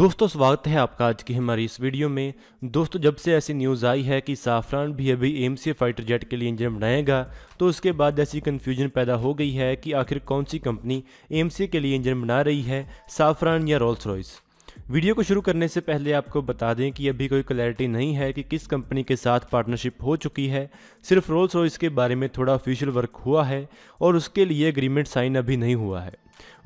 दोस्तों स्वागत है आपका आज की हमारी इस वीडियो में दोस्तों जब से ऐसी न्यूज़ आई है कि साफरान भी अभी एम सी फाइटर जेट के लिए इंजन बनाएगा तो उसके बाद ऐसी कन्फ्यूजन पैदा हो गई है कि आखिर कौन सी कंपनी एम के लिए इंजन बना रही है साफरान या रोल्स रॉयस वीडियो को शुरू करने से पहले आपको बता दें कि अभी कोई क्लैरिटी नहीं है कि किस कंपनी के साथ पार्टनरशिप हो चुकी है सिर्फ रोल्स रॉयस के बारे में थोड़ा ऑफिशियल वर्क हुआ है और उसके लिए एग्रीमेंट साइन अभी नहीं हुआ है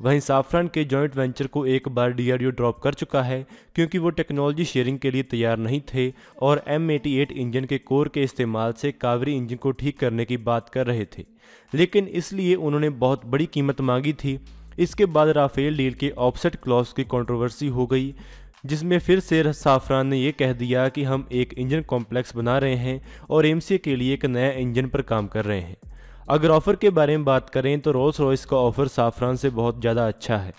वहीं साफरान के जॉइंट वेंचर को एक बार डीआरडीओ ड्रॉप कर चुका है क्योंकि वो टेक्नोलॉजी शेयरिंग के लिए तैयार नहीं थे और एम इंजन के कोर के इस्तेमाल से कावरी इंजन को ठीक करने की बात कर रहे थे लेकिन इसलिए उन्होंने बहुत बड़ी कीमत मांगी थी इसके बाद राफेल डील के ऑफसेट क्लॉज की कंट्रोवर्सी हो गई जिसमें फिर से साफरान ने यह कह दिया कि हम एक इंजन कॉम्प्लेक्स बना रहे हैं और एमसीए के लिए एक नया इंजन पर काम कर रहे हैं अगर ऑफ़र के बारे में बात करें तो रोल्स रॉयस का ऑफ़र साफरान से बहुत ज़्यादा अच्छा है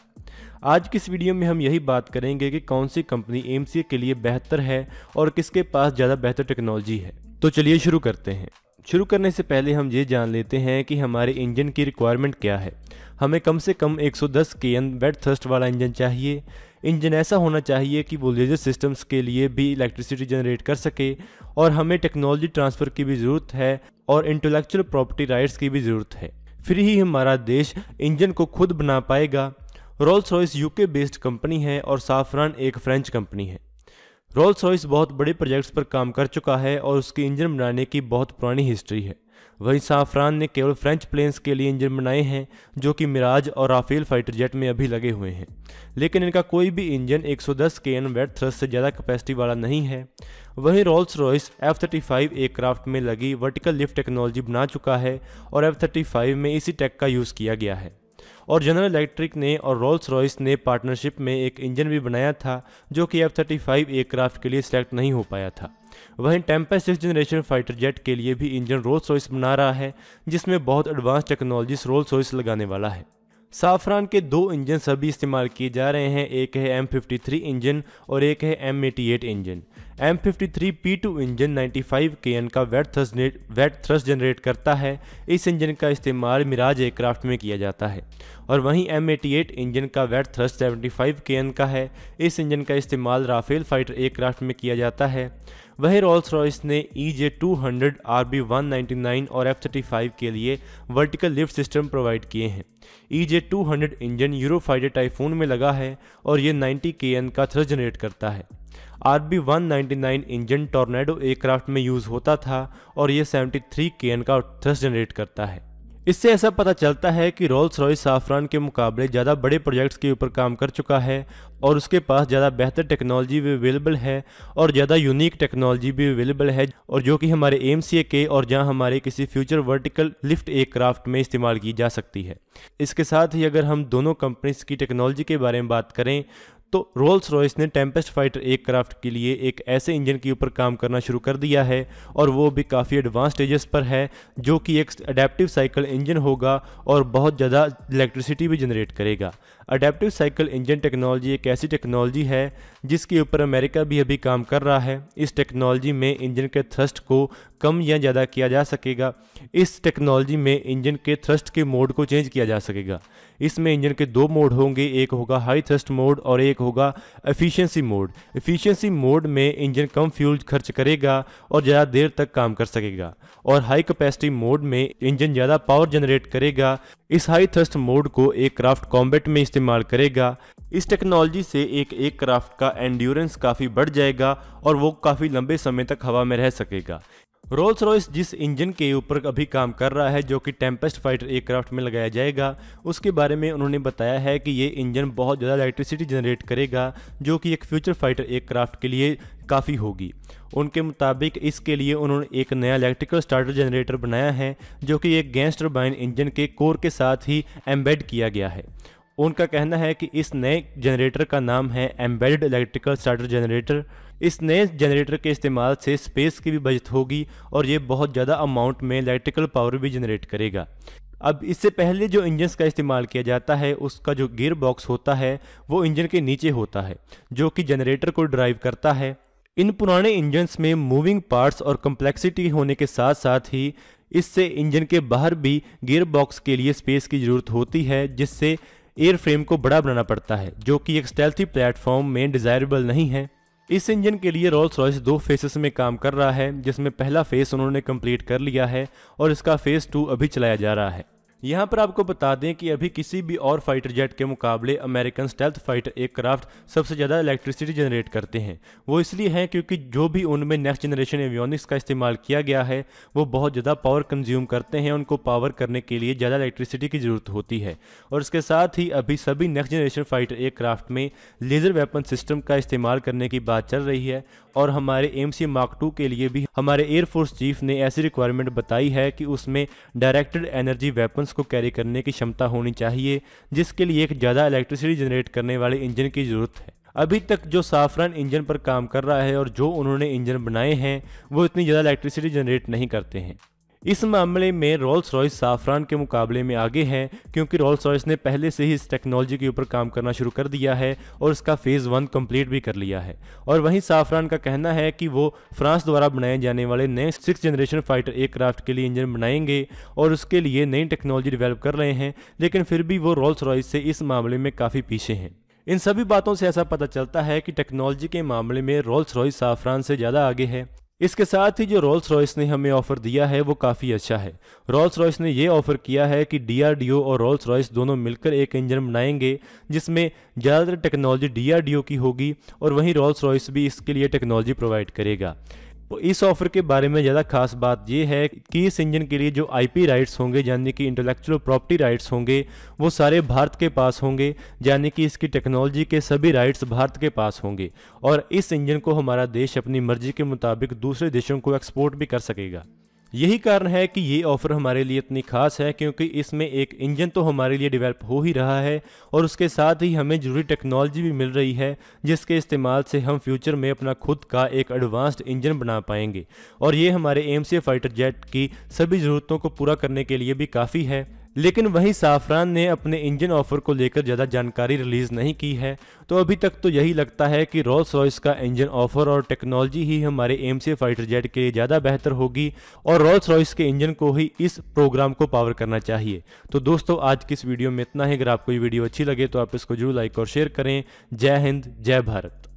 आज की इस वीडियो में हम यही बात करेंगे कि कौन सी कंपनी एम के लिए बेहतर है और किसके पास ज़्यादा बेहतर टेक्नोलॉजी है तो चलिए शुरू करते हैं शुरू करने से पहले हम ये जान लेते हैं कि हमारे इंजन की रिक्वायरमेंट क्या है हमें कम से कम 110 के एन वेट थर्स्ट वाला इंजन चाहिए इंजन ऐसा होना चाहिए कि वो लेजर सिस्टम्स के लिए भी इलेक्ट्रिसिटी जनरेट कर सके और हमें टेक्नोलॉजी ट्रांसफ़र की भी ज़रूरत है और इंटेलेक्चुअल प्रॉपर्टी राइट्स की भी ज़रूरत है फिर ही हमारा देश इंजन को खुद बना पाएगा Rolls Royce UK based company है और साफरान एक फ्रेंच कंपनी है रोल्स रॉयस बहुत बड़े प्रोजेक्ट्स पर काम कर चुका है और उसकी इंजन बनाने की बहुत पुरानी हिस्ट्री है वहीं साफरान ने केवल फ्रेंच प्लेन्स के लिए इंजन बनाए हैं जो कि मिराज और राफेल फाइटर जेट में अभी लगे हुए हैं लेकिन इनका कोई भी engine 110 K N wait thrust से ज़्यादा कैपेसिटी वाला नहीं है वहीं Rolls Royce F thirty five aircraft में लगी वर्टिकल लिफ्ट टेक्नोलॉजी बना चुका है और एफ थर्टी फाइव में इसी टेक का यूज़ किया गया है और जनरल इलेक्ट्रिक ने और रोल्स रॉयस ने पार्टनरशिप में एक इंजन भी बनाया था जो कि एफ थर्टी फाइव एयरक्राफ्ट के लिए सिलेक्ट नहीं हो पाया था वहीं Tempest six generation fighter jet के लिए भी इंजन रोल सोइस बना रहा है जिसमें बहुत एडवांस टेक्नोलॉजी रोल सोइस लगाने वाला है साफरान के दो इंजन सभी इस्तेमाल किए जा रहे हैं एक है एम इंजन और एक है M engine M fifty engine 95 N का wet thrust wet thrust generate करता है इस इंजन का इस्तेमाल मिराज एयरक्राफ्ट में किया जाता है और वहीं एम इंजन का वेट थ्रस्ट 75 एन का है इस इंजन का इस्तेमाल राफेल फाइटर एयरक्राफ्ट में किया जाता है वहीं रोल्स रॉयस ने E J two hundred R B one ninety nine और एफ थर्टी फाइव के लिए वर्टिकल लिफ्ट सिस्टम प्रोवाइड किए हैं E J two hundred engine Eurofighter Typhoon में लगा है और ये नाइन्टी के एन का थ्रस्ट जनरेट करता है R B one ninety nine engine Tornado aircraft में यूज़ होता था और ये सेवेंटी थ्री के एन का थ्रस्ट जनरेट करता है इससे ऐसा पता चलता है कि रोल्स रॉयस साफरान के मुकाबले ज़्यादा बड़े प्रोजेक्ट्स के ऊपर काम कर चुका है और उसके पास ज़्यादा बेहतर टेक्नोलॉजी भी अवेलेबल है और ज़्यादा यूनिक टेक्नोलॉजी भी अवेलेबल है और जो कि हमारे एम सी ए के और जहाँ हमारे किसी फ्यूचर वर्टिकल लिफ्ट एयरक्राफ्ट में इस्तेमाल की जा सकती है इसके साथ ही अगर हम दोनों कंपनीज की टेक्नोलॉजी के बारे में बात करें तो रोल्स रॉयस ने टेम्पेस्ट फाइटर एयरक्राफ्ट के लिए एक ऐसे इंजन के ऊपर काम करना शुरू कर दिया है और वो भी काफ़ी एडवांस स्टेजेस पर है जो कि एक अडेप्टिव साइकिल इंजन होगा और बहुत ज़्यादा इलेक्ट्रिसिटी भी जनरेट करेगा अडेप्टिव साइकिल इंजन टेक्नोलॉजी एक ऐसी टेक्नोलॉजी है जिसके ऊपर अमेरिका भी अभी काम कर रहा है इस टेक्नोलॉजी में इंजन के थ्रस्ट को कम या ज़्यादा किया जा सकेगा इस टेक्नोलॉजी में इंजन के थ्रस्ट के मोड को चेंज किया जा सकेगा इसमें इंजन के दो मोड होंगे एक होगा हाई थ्रस्ट मोड और एक होगा एफिशिएंसी मोड एफिशिएंसी मोड में इंजन कम फ्यूल खर्च करेगा और ज़्यादा देर तक काम कर सकेगा और हाई कैपेसिटी मोड में इंजन ज़्यादा पावर जनरेट करेगा इस हाई थ्रस्ट मोड को एक क्राफ्ट कॉम्बेट में इस्तेमाल करेगा इस टेक्नोलॉजी से एक एक क्राफ्ट का एंड्योरेंस काफ़ी बढ़ जाएगा और वो काफ़ी लंबे समय तक हवा में रह सकेगा रोल्स रॉयस जिस इंजन के ऊपर अभी काम कर रहा है जो कि टेम्पेस्ट फाइटर एयरक्राफ्ट में लगाया जाएगा उसके बारे में उन्होंने बताया है कि ये इंजन बहुत ज़्यादा इलेक्ट्रिसिटी जनरेट करेगा जो कि एक फ्यूचर फाइटर एयरक्राफ्ट के लिए काफ़ी होगी उनके मुताबिक इसके लिए उन्होंने एक नया इलेक्ट्रिकल स्टार्टर जनरेटर बनाया है जो कि एक गैस टर्बाइन इंजन के कोर के साथ ही एम्बेड किया गया है उनका कहना है कि इस नए जनरेटर का नाम है एम्बेड इलेक्ट्रिकल स्टार्टर जनरेटर इस नए जनरेटर के इस्तेमाल से स्पेस की भी बचत होगी और ये बहुत ज़्यादा अमाउंट में इलेक्ट्रिकल पावर भी जनरेट करेगा अब इससे पहले जो इंजन का इस्तेमाल किया जाता है उसका जो गियर बॉक्स होता है वो इंजन के नीचे होता है जो कि जनरेटर को ड्राइव करता है इन पुराने इंजन्स में मूविंग पार्ट्स और कम्प्लेक्सिटी होने के साथ साथ ही इससे इंजन के बाहर भी गियर बॉक्स के लिए स्पेस की ज़रूरत होती है जिससे एयर फ्रेम को बड़ा बनाना पड़ता है जो कि एक स्टेल्थी प्लेटफॉर्म में डिज़ायरेबल नहीं है इस इंजन के लिए रोल्स रॉयस दो फेसेस में काम कर रहा है जिसमें पहला फेस उन्होंने कंप्लीट कर लिया है और इसका फेस टू अभी चलाया जा रहा है यहाँ पर आपको बता दें कि अभी किसी भी और फाइटर जेट के मुकाबले अमेरिकन स्टेल्थ फाइटर एयरक्राफ्ट सबसे ज़्यादा इलेक्ट्रिसिटी जनरेट करते हैं वो इसलिए हैं क्योंकि जो भी उनमें नेक्स्ट जनरेशन एवियोनिक्स का इस्तेमाल किया गया है वो बहुत ज़्यादा पावर कंज्यूम करते हैं उनको पावर करने के लिए ज़्यादा इलेक्ट्रिसिटी की ज़रूरत होती है और इसके साथ ही अभी सभी नेक्स्ट जनरेशन फाइटर एयरक्राफ्ट में लेज़र वेपन सिस्टम का इस्तेमाल करने की बात चल रही है और हमारे एम सी मार्क टू के लिए भी हमारे एयरफोर्स चीफ ने ऐसी रिक्वायरमेंट बताई है कि उसमें डायरेक्टेड एनर्जी वेपन इलेक्ट्रॉन्स को कैरी करने की क्षमता होनी चाहिए जिसके लिए एक ज़्यादा इलेक्ट्रिसिटी जनरेट करने वाले इंजन की ज़रूरत है अभी तक जो साफरान इंजन पर काम कर रहा है और जो उन्होंने इंजन बनाए हैं वो इतनी ज़्यादा इलेक्ट्रिसिटी जनरेट नहीं करते हैं इस मामले में रोल्स रॉयस साफरान के मुकाबले में आगे हैं क्योंकि रोल्स रॉयस ने पहले से ही इस टेक्नोलॉजी के ऊपर काम करना शुरू कर दिया है और इसका फेज़ वन कंप्लीट भी कर लिया है और वहीं साफरान का कहना है कि वो फ्रांस द्वारा बनाए जाने वाले नए सिक्स जनरेशन फाइटर एयरक्राफ्ट के लिए इंजन बनाएंगे और उसके लिए नई टेक्नोलॉजी डिवेलप कर रहे हैं लेकिन फिर भी वो रोल्स रॉयस से इस मामले में काफ़ी पीछे हैं इन सभी बातों से ऐसा पता चलता है कि टेक्नोलॉजी के मामले में रोल्स रॉयस साफरान से ज़्यादा आगे है इसके साथ ही जो रॉल्स रॉयस ने हमें ऑफर दिया है वो काफ़ी अच्छा है रॉल्स रॉयस ने ये ऑफर किया है कि डीआरडीओ और रॉल्स रॉयस दोनों मिलकर एक इंजन बनाएंगे जिसमें ज़्यादातर टेक्नोलॉजी डीआरडीओ की होगी और वहीं रॉल्स रॉयस भी इसके लिए टेक्नोलॉजी प्रोवाइड करेगा तो इस ऑफर के बारे में ज़्यादा खास बात यह है कि इस इंजन के लिए जो आईपी राइट्स होंगे यानी कि इंटेलेक्चुअल प्रॉपर्टी राइट्स होंगे वो सारे भारत के पास होंगे यानी कि इसकी टेक्नोलॉजी के सभी राइट्स भारत के पास होंगे और इस इंजन को हमारा देश अपनी मर्जी के मुताबिक दूसरे देशों को एक्सपोर्ट भी कर सकेगा यही कारण है कि ये ऑफ़र हमारे लिए इतनी खास है क्योंकि इसमें एक इंजन तो हमारे लिए डेवलप हो ही रहा है और उसके साथ ही हमें जरूरी टेक्नोलॉजी भी मिल रही है जिसके इस्तेमाल से हम फ्यूचर में अपना खुद का एक एडवांस्ड इंजन बना पाएंगे और ये हमारे एम फाइटर जेट की सभी ज़रूरतों को पूरा करने के लिए भी काफ़ी है लेकिन वहीं साफरान ने अपने इंजन ऑफर को लेकर ज़्यादा जानकारी रिलीज़ नहीं की है तो अभी तक तो यही लगता है कि रॉल्स रॉयस का इंजन ऑफर और टेक्नोलॉजी ही हमारे एम सी फाइटर जेट के लिए ज़्यादा बेहतर होगी और रॉल्स रॉयस के इंजन को ही इस प्रोग्राम को पावर करना चाहिए तो दोस्तों आज की इस वीडियो में इतना ही अगर आपको ये वीडियो अच्छी लगे तो आप इसको जरूर लाइक और शेयर करें जय हिंद जय भारत